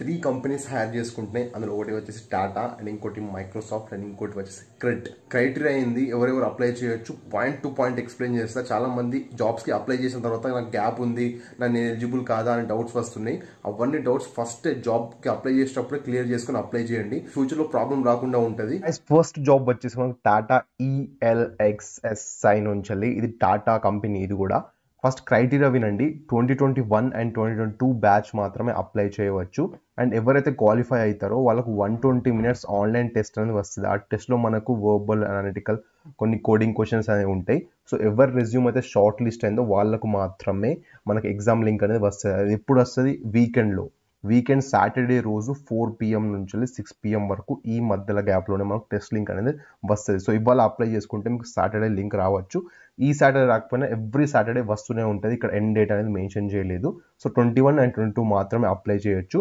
three companies hire చేసుకుంటున్నాయి అందులో ఒకటి వచ్చేసి టాటా అండ్ ఇంకోటి మైక్రోసాఫ్ట్ అండ్ ఇంకోటి వచ్చేసి క్రెడిట్ క్రైటీరియా అయింది ఎవరెవరు అప్లై చేయొచ్చు పాయింట్ టు పాయింట్ ఎక్స్ప్లెయిన్ చేస్తా చాలా మంది జాబ్స్కి అప్లై చేసిన తర్వాత నాకు గ్యాప్ ఉంది నన్ను ఎలిజిబుల్ కాదా అని డౌట్స్ వస్తున్నాయి అవన్నీ డౌట్స్ ఫస్ట్ జాబ్కి అప్లై చేసేటప్పుడు క్లియర్ చేసుకుని అప్లై చేయండి ఫ్యూచర్లో ప్రాబ్లం రాకుండా ఉంటుంది ఫస్ట్ జాబ్ వచ్చేసి మనకు టాటా ఈఎల్ఎక్స్ఎస్ఐ e నుంచి ఇది టాటా కంపెనీ ఇది కూడా ఫస్ట్ క్రైటీరియా వినండి twenty twenty one and twenty twenty two batch మాత్రమే అప్లై చేయవచ్చు అండ్ ఎవరైతే క్వాలిఫై అవుతారో వాళ్ళకు one twenty minutes online test అనేది వస్తుంది ఆ టెస్ట్లో మనకు వర్బల్ అనాలిటికల్ కొన్ని కోడింగ్ క్వశ్చన్స్ అనేవి ఉంటాయి సో ఎవరి రెజ్యూమ్ అయితే షార్ట్ లిస్ట్ అయిందో వాళ్ళకు మాత్రమే మనకు ఎగ్జామ్ లింక్ అనేది వస్తుంది అది ఎప్పుడు వస్తుంది వీకెండ్లో వీకెండ్ సాటర్డే రోజు ఫోర్ పిఎం నుంచి వెళ్ళి సిక్స్ పిఎం వరకు ఈ మధ్యలో గ్యాప్లోనే మనకు టెస్ట్ లింక్ అనేది వస్తుంది సో ఇవాళ అప్లై చేసుకుంటే మీకు సాటర్డే లింక్ రావచ్చు ఈ సాటర్డే రాకపోయినా ఎవ్రీ సాటర్డే వస్తూనే ఉంటుంది ఇక్కడ ఎండ్ డేట్ అనేది మెన్షన్ చేయలేదు so twenty one and twenty two మాత్రమే అప్లై చేయొచ్చు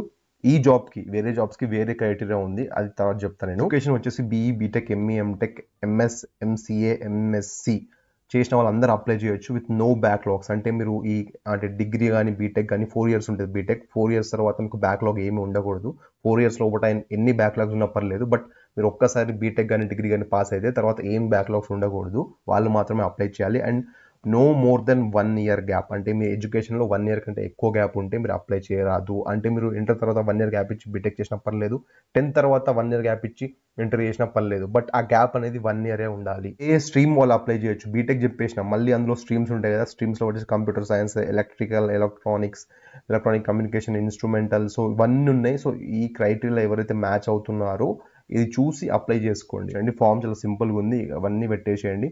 ఈ జాబ్కి వేరే జాబ్స్కి వేరే క్రైటీరియా ఉంది అది తర్వాత చెప్తాను నేను లొకేషన్ వచ్చేసి BE BTech ME MTech MS MCA MSc చేసిన వాళ్ళందరూ అప్లై చేయొచ్చు విత్ నో బ్యాక్లాగ్స్ అంటే మీరు ఈ అంటే డిగ్రీ కానీ బీటెక్ కానీ ఫోర్ ఇయర్స్ ఉంటుంది బీటెక్ ఫోర్ ఇయర్స్ తర్వాత మీకు బ్యాక్లాగ్ ఏమీ ఉండకూడదు ఫోర్ ఇయర్స్ లోపల ఎన్ని బ్యాక్లాగ్స్ ఉన్నా పర్లేదు బట్ మీరు ఒక్కసారి బీటెక్ కానీ డిగ్రీ కానీ పాస్ అయితే తర్వాత ఏం బ్యాక్లాగ్స్ ఉండకూడదు వాళ్ళు మాత్రమే అప్లై చేయాలి and no more than one year gap అంటే మీ ఎడ్యుకేషన్లో వన్ ఇయర్ కంటే ఎక్కువ గ్యాప్ ఉంటే మీరు అప్లై చేయరాదు అంటే మీరు ఇంటర్ తర్వాత వన్ ఇయర్ గ్యాప్ ఇచ్చి బీటెక్ చేసిన పర్లేదు టెన్త్ తర్వాత వన్ ఇయర్ గ్యాప్ ఇచ్చి ఇంటర్ చేసిన పర్లేదు బట్ ఆ గ్యాప్ అనేది వన్ ఇయరే ఉండాలి ఏ స్ట్రీమ్ వాళ్ళు అప్లై చేయొచ్చు బీటెక్ చెప్పేసిన మళ్ళీ అందులో స్ట్రీమ్స్ ఉంటాయి కదా స్ట్రీమ్స్లో వచ్చేసి computer science electrical electronics electronic communication instrumental so ఇవన్నీ ఉన్నాయి సో ఈ క్రైటీరియా ఎవరైతే మ్యాచ్ అవుతున్నారో ఇది చూసి అప్లై చేసుకోండి అండి ఫామ్ చాలా సింపుల్గా ఉంది అవన్నీ పెట్టేసేయండి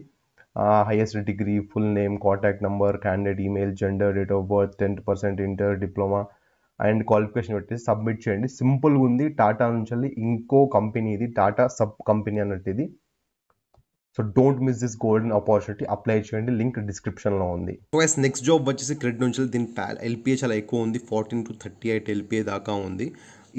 degree full name contact number candidate email gender date of birth ten percent inter diploma and qualification పెట్టి సబ్మిట్ చేయండి సింపుల్గా ఉంది టాటా నుంచి వెళ్ళి ఇంకో కంపెనీ ఇది టాటా సబ్ కంపెనీ అన్నట్టు ఇది so don't miss this golden opportunity apply చేయండి లింక్ డిస్క్రిప్షన్లో ఉంది సో ఎస్ నెక్స్ట్ జాబ్ వచ్చేసి క్రెడిట్ నుంచి దీని ఎల్పిఏ చాలా ఎక్కువ ఉంది fourteen to thirty eight LPA దాకా ఉంది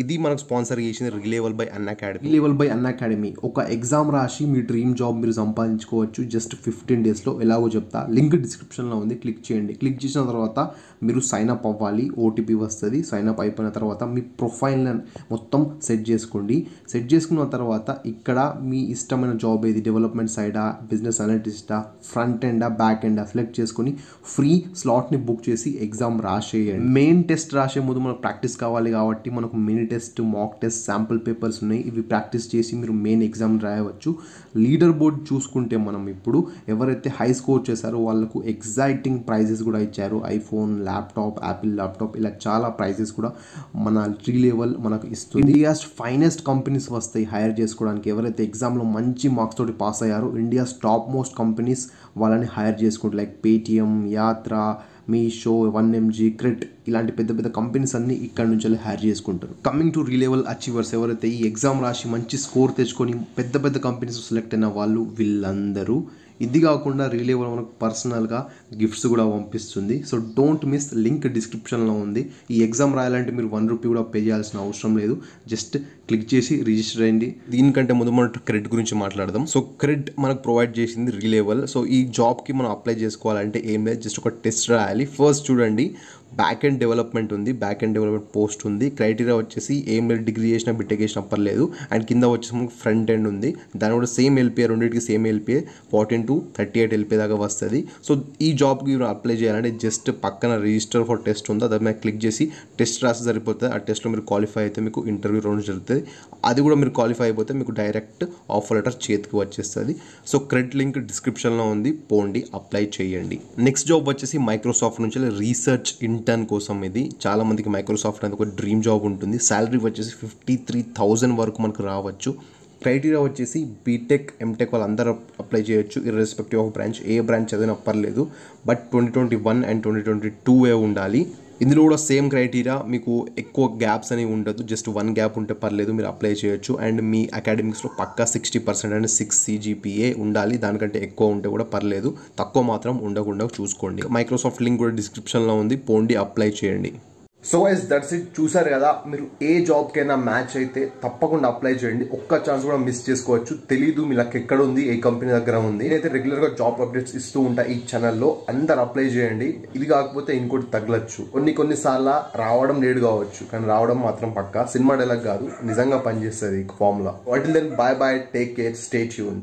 ఇది మనకు స్పాన్సర్ చేసింది Relevel by Unacademy Relevel by Unacademy ఒక ఎగ్జామ్ రాసి మీ డ్రీమ్ జాబ్ మీరు సంపాదించుకోవచ్చు జస్ట్ ఫిఫ్టీన్ డేస్లో ఎలాగో చెప్తా లింక్ డిస్క్రిప్షన్లో ఉంది క్లిక్ చేయండి క్లిక్ చేసిన తర్వాత మీరు సైన్ అప్ అవ్వాలి ఓటీపీ వస్తుంది సైన్ అప్ అయిపోయిన తర్వాత మీ ప్రొఫైల్ని మొత్తం సెట్ చేసుకోండి సెట్ చేసుకున్న తర్వాత ఇక్కడ మీ ఇష్టమైన జాబ్ ఏది డెవలప్మెంట్ సైడా బిజినెస్ అనలిటిస్టా ఫ్రంట్ ఎండా బ్యాక్ ఎండా సెలెక్ట్ చేసుకుని ఫ్రీ స్లాట్ని బుక్ చేసి ఎగ్జామ్ రాసేయండి మెయిన్ టెస్ట్ రాసే ముందు మనకు ప్రాక్టీస్ కావాలి కాబట్టి మనకు minute test mock test sample papers ఉన్నాయి ఇవి ప్రాక్టీస్ చేసి మీరు మెయిన్ ఎగ్జామ్ రాయవచ్చు లీడర్ బోర్డ్ చూసుకుంటే మనం ఇప్పుడు ఎవరైతే హై స్కోర్ చేశారో వాళ్ళకు ఎగ్జైటింగ్ ప్రైజెస్ కూడా ఇచ్చారు ఐఫోన్ ల్యాప్టాప్ యాపిల్ ల్యాప్టాప్ ఇలా చాలా ప్రైజెస్ కూడా మన త్రీ లెవెల్ మనకు ఇస్తుంది ఇండియాస్ ఫైనెస్ట్ కంపెనీస్ వస్తాయి హైర్ చేసుకోవడానికి ఎవరైతే ఎగ్జామ్లో మంచి మార్క్స్ తోటి పాస్ అయ్యారో ఇండియాస్ టాప్ మోస్ట్ కంపెనీస్ వాళ్ళని హైర్ చేసుకుంటారు like Paytm Yatra Meesho one MG క్రెట్ ఇలాంటి పెద్ద పెద్ద కంపెనీస్ అన్నీ ఇక్కడ నుంచి హ్యాచ్ చేసుకుంటారు కమింగ్ టు రీలెవల్ అచీవర్స్ ఎవరైతే ఈ ఎగ్జామ్ రాసి మంచి స్కోర్ తెచ్చుకొని పెద్ద పెద్ద కంపెనీస్ సెలెక్ట్ అయిన వాళ్ళు వీళ్ళందరూ ఇది కాకుండా రిలే మనకు పర్సనల్గా గిఫ్ట్స్ కూడా పంపిస్తుంది సో డోంట్ మిస్ లింక్ డిస్క్రిప్షన్లో ఉంది ఈ ఎగ్జామ్ రాయాలంటే మీరు వన్ రూపీ కూడా పే చేయాల్సిన అవసరం లేదు జస్ట్ క్లిక్ చేసి రిజిస్టర్ అయ్యింది దీనికంటే ముందు మనం క్రెడిట్ గురించి మాట్లాడదాం సో క్రెడిట్ మనకు ప్రొవైడ్ చేసింది రిలేవల్ సో ఈ జాబ్కి మనం అప్లై చేసుకోవాలంటే ఏం లేదు జస్ట్ ఒక టెస్ట్ రాయాలి ఫస్ట్ చూడండి బ్యాక్ అండ్ డెవలప్మెంట్ ఉంది బ్యాక్ అండ్ డెవలప్మెంట్ పోస్ట్ ఉంది క్రైటీరియా వచ్చేసి ఏం లేదు డిగ్రీ చేసినా బిటెక్ చేసినా పర్లేదు అండ్ కింద వచ్చేసి మనకు ఫ్రంట్ ఎండ్ ఉంది దాని కూడా సేమ్ ఎల్పిఏ రెండింటికి same LPA fourteen to thirty eight వెళ్ళిపోయేదాకా వస్తుంది సో ఈ జాబ్కి మీరు అప్లై చేయాలంటే జస్ట్ పక్కన రిజిస్టర్ ఫర్ టెస్ట్ ఉందో దాని మీద క్లిక్ చేసి టెస్ట్ రాసి సరిపోతుంది ఆ టెస్ట్లో మీరు క్వాలిఫై అయితే మీకు ఇంటర్వ్యూ రౌండ్ జరుగుతుంది అది కూడా మీరు క్వాలిఫై అయిపోతే మీకు డైరెక్ట్ ఆఫర్ లెటర్ చేతికి వచ్చేస్తుంది సో క్రెడిట్ లింక్ డిస్క్రిప్షన్లో ఉంది పోండి అప్లై చేయండి నెక్స్ట్ జాబ్ వచ్చేసి మైక్రోసాఫ్ట్ నుంచి రీసెర్చ్ ఇంటర్న్ కోసం ఇది చాలామందికి మైక్రోసాఫ్ట్ అనేది ఒక డ్రీమ్ జాబ్ ఉంటుంది శాలరీ వచ్చేసి ఫిఫ్టీ త్రీ థౌజండ్ వరకు మనకు రావచ్చు క్రైటీరియా వచ్చేసి బీటెక్ ఎంటెక్ వాళ్ళందరూ అప్లై చేయొచ్చు ఇర్రెస్పెక్టివ్ ఆఫ్ బ్రాంచ్ ఏ బ్రాంచ్ చదివినా పర్లేదు but twenty twenty one and twenty twenty two ఏ ఉండాలి ఇందులో కూడా సేమ్ క్రైటీరియా మీకు ఎక్కువ గ్యాప్స్ అనేవి ఉండదు జస్ట్ వన్ గ్యాప్ ఉంటే పర్లేదు మీరు అప్లై చేయొచ్చు అండ్ మీ అకాడమిక్స్లో పక్కా sixty percent and six CGPA ఉండాలి దానికంటే ఎక్కువ ఉంటే కూడా పర్లేదు తక్కువ మాత్రం ఉండకుండా చూసుకోండి మైక్రోసాఫ్ట్ లింక్ కూడా డిస్క్రిప్షన్లో ఉంది పోండి అప్లై చేయండి సో ఎస్ దట్స్ ఇట్ చూసారు కదా మీరు ఏ జాబ్కైనా మ్యాచ్ అయితే తప్పకుండా అప్లై చేయండి ఒక్క ఛాన్స్ కూడా మిస్ చేసుకోవచ్చు తెలీదు మీ లక్ ఎక్కడ ఉంది ఏ కంపెనీ దగ్గర ఉంది నేనైతే రెగ్యులర్గా జాబ్ అప్డేట్స్ ఇస్తూ ఉంటా ఈ ఛానల్లో అందరు అప్లై చేయండి ఇది కాకపోతే ఇంకోటి తగలచ్చు కొన్ని కొన్నిసార్లు రావడం లేట్ కావచ్చు కానీ రావడం మాత్రం పక్క సినిమా డైలాగ్ కాదు నిజంగా పనిచేస్తుంది ఫార్ములా వాటిల్ then bye bye take care stay tune